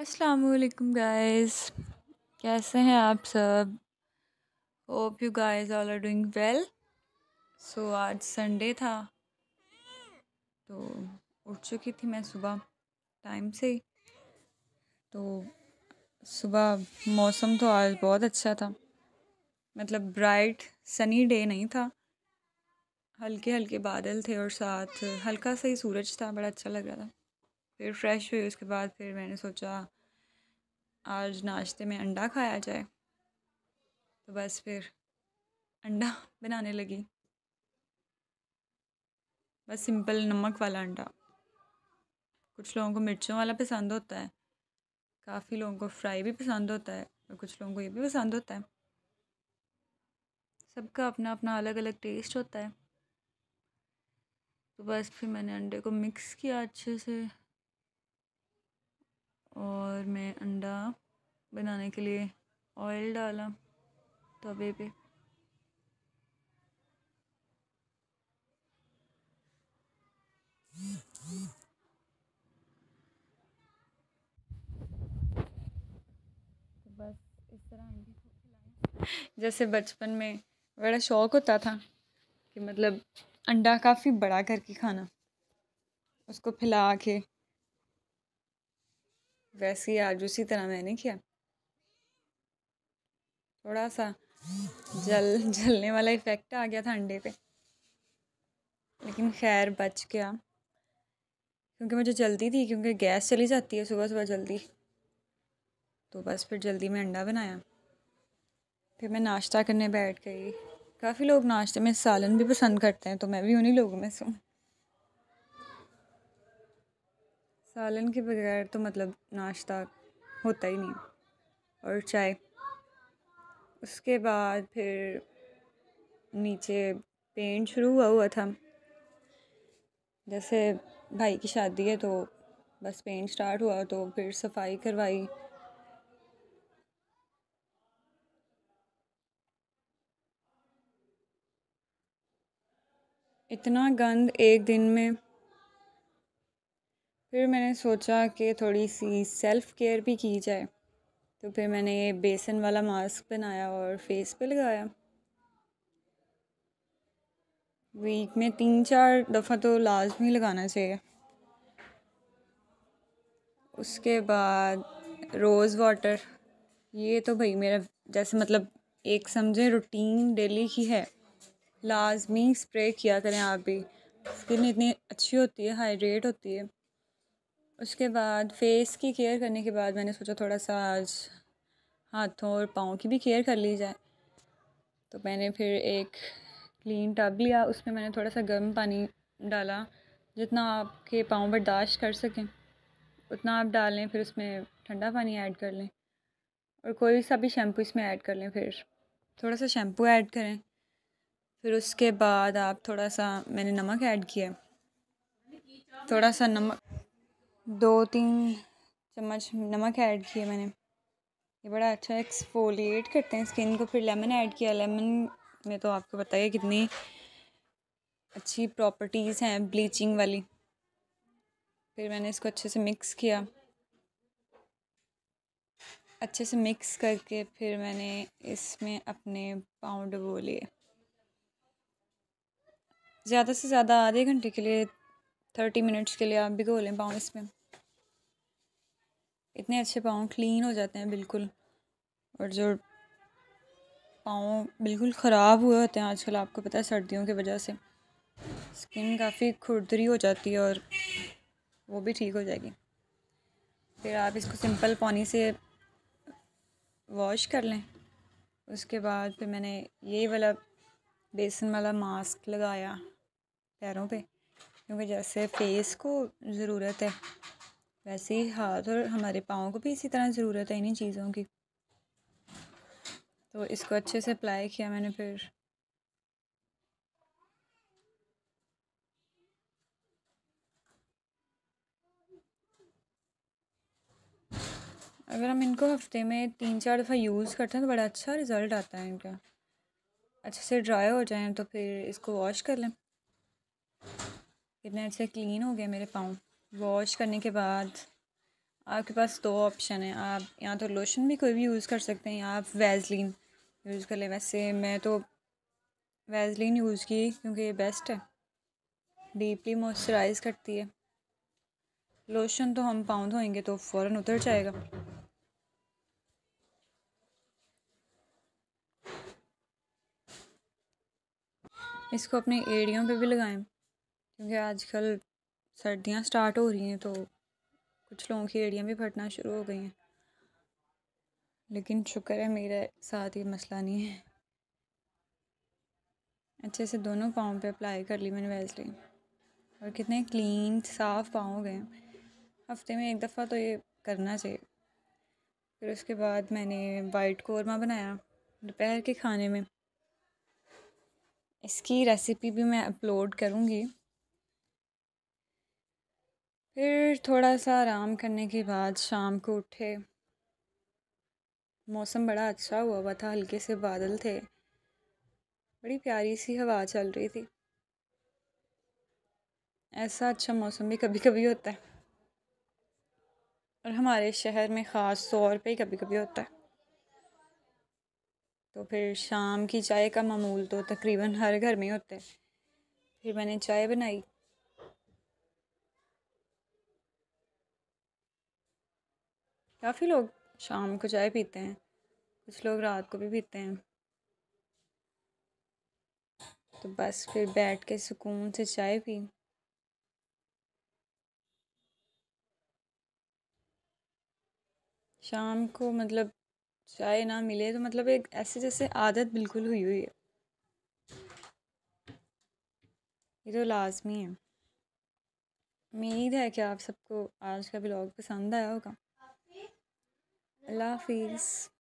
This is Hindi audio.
असलकम वालेकुम गाइस कैसे हैं आप सब hope you guys all are doing well so आज संडे था तो उठ चुकी थी मैं सुबह टाइम से तो सुबह मौसम तो आज बहुत अच्छा था मतलब ब्राइट सनी डे नहीं था हल्के हल्के बादल थे और साथ हल्का सा ही सूरज था बड़ा अच्छा लग रहा था फिर फ्रेश हुई उसके बाद फिर मैंने सोचा आज नाश्ते में अंडा खाया जाए तो बस फिर अंडा बनाने लगी बस सिंपल नमक वाला अंडा कुछ लोगों को मिर्चों वाला पसंद होता है काफ़ी लोगों को फ्राई भी पसंद होता है और कुछ लोगों को ये भी पसंद होता है सबका अपना अपना अलग अलग टेस्ट होता है तो बस फिर मैंने अंडे को मिक्स किया अच्छे से और मैं अंडा बनाने के लिए ऑयल डाला तवे पे तो बस इस तरह अंडे को जैसे बचपन में बड़ा शौक़ होता था कि मतलब अंडा काफ़ी बड़ा करके खाना उसको फैला के वैसे ही आज उसी तरह मैंने किया थोड़ा सा जल जलने वाला इफ़ेक्ट आ गया था अंडे पे लेकिन खैर बच गया क्योंकि मुझे जल्दी थी क्योंकि गैस चली जाती है सुबह सुबह जल्दी तो बस फिर जल्दी में अंडा बनाया फिर मैं नाश्ता करने बैठ गई काफ़ी लोग नाश्ते में सालन भी पसंद करते हैं तो मैं भी उन्हीं लोगों में सूँ सालन के बगैर तो मतलब नाश्ता होता ही नहीं और चाय उसके बाद फिर नीचे पेंट शुरू हुआ हुआ था जैसे भाई की शादी है तो बस पेंट स्टार्ट हुआ तो फिर सफाई करवाई इतना गंद एक दिन में फिर मैंने सोचा कि थोड़ी सी सेल्फ़ केयर भी की जाए तो फिर मैंने ये बेसन वाला मास्क बनाया और फेस पे लगाया वीक में तीन चार दफ़ा तो लाजमी लगाना चाहिए उसके बाद रोज़ वाटर ये तो भाई मेरा जैसे मतलब एक समझे रूटीन डेली की है लाजमी स्प्रे किया करें आप भी स्किन इतनी अच्छी होती है हाइड्रेट होती है उसके बाद फेस की केयर करने के बाद मैंने सोचा थोड़ा सा आज हाथों और पाँव की भी केयर कर ली जाए तो मैंने फिर एक क्लीन टब लिया उसमें मैंने थोड़ा सा गर्म पानी डाला जितना आपके पाँव बर्दाश्त कर सकें उतना आप डाल लें फिर उसमें ठंडा पानी ऐड कर लें और कोई सा भी शैम्पू इसमें ऐड कर लें फिर थोड़ा सा शैम्पू ऐड करें फिर उसके बाद आप थोड़ा सा मैंने नमक ऐड किया थोड़ा सा नमक दो तीन चम्मच नमक ऐड किया मैंने ये बड़ा अच्छा एक्सफोलिएट करते हैं स्किन को फिर लेमन ऐड किया लेमन में तो आपको बताइए कितनी अच्छी प्रॉपर्टीज़ हैं ब्लीचिंग वाली फिर मैंने इसको अच्छे से मिक्स किया अच्छे से मिक्स करके फिर मैंने इसमें अपने पाउंड वो लिए ज़्यादा से ज़्यादा आधे घंटे के लिए थर्टी मिनट्स के लिए आप भिगो लें पाउंड इसमें इतने अच्छे पाँव क्लीन हो जाते हैं बिल्कुल और जो पाँव बिल्कुल ख़राब हुए होते हैं आजकल आपको पता है सर्दियों की वजह से स्किन काफ़ी खुरदरी हो जाती है और वो भी ठीक हो जाएगी फिर आप इसको सिंपल पानी से वॉश कर लें उसके बाद फिर मैंने ये वाला बेसन वाला मास्क लगाया पैरों पे क्योंकि जैसे फेस को ज़रूरत है वैसे ही हाथ और हमारे पाँव को भी इसी तरह ज़रूरत है इन्हीं चीज़ों की तो इसको अच्छे से अप्लाई किया मैंने फिर अगर हम इनको हफ्ते में तीन चार दफ़ा यूज़ करते हैं तो बड़ा अच्छा रिज़ल्ट आता है इनका अच्छे से ड्राई हो जाए तो फिर इसको वॉश कर लें कितने अच्छे क्लीन हो गए मेरे पाँव वॉश करने के बाद आपके पास दो ऑप्शन है आप या तो लोशन भी कोई भी यूज़ कर सकते हैं या आप वैजलिन यूज़ कर लें वैसे मैं तो वैजलिन यूज़ की क्योंकि ये बेस्ट है डीपली मॉइस्चराइज करती है लोशन तो हम पाउंड होएंगे तो फ़ौर उतर जाएगा इसको अपने एड़ियों पे भी लगाएं क्योंकि आजकल सर्दियाँ स्टार्ट हो रही हैं तो कुछ लोगों की एड़ियाँ भी फटना शुरू हो गई हैं लेकिन शुक्र है मेरे साथ ये मसला नहीं है अच्छे से दोनों पाँव पे अप्लाई कर ली मैंने वैसे और कितने क्लीन साफ़ पाँव हो गए हफ्ते में एक दफ़ा तो ये करना चाहिए फिर उसके बाद मैंने वाइट कौरमा बनाया दोपहर के खाने में इसकी रेसिपी भी मैं अपलोड करूँगी फिर थोड़ा सा आराम करने के बाद शाम को उठे मौसम बड़ा अच्छा हुआ हुआ था हल्के से बादल थे बड़ी प्यारी सी हवा चल रही थी ऐसा अच्छा मौसम भी कभी कभी होता है और हमारे शहर में ख़ास तौर पे कभी कभी होता है तो फिर शाम की चाय का मामूल तो तकरीबन हर घर में होता है फिर मैंने चाय बनाई काफ़ी लोग शाम को चाय पीते हैं कुछ लोग रात को भी पीते हैं तो बस फिर बैठ के सुकून से चाय पी शाम को मतलब चाय ना मिले तो मतलब एक ऐसे जैसे आदत बिल्कुल हुई हुई है ये तो लाजमी है उम्मीद है कि आप सबको आज का ब्लॉग पसंद आया होगा Allah Hafiz.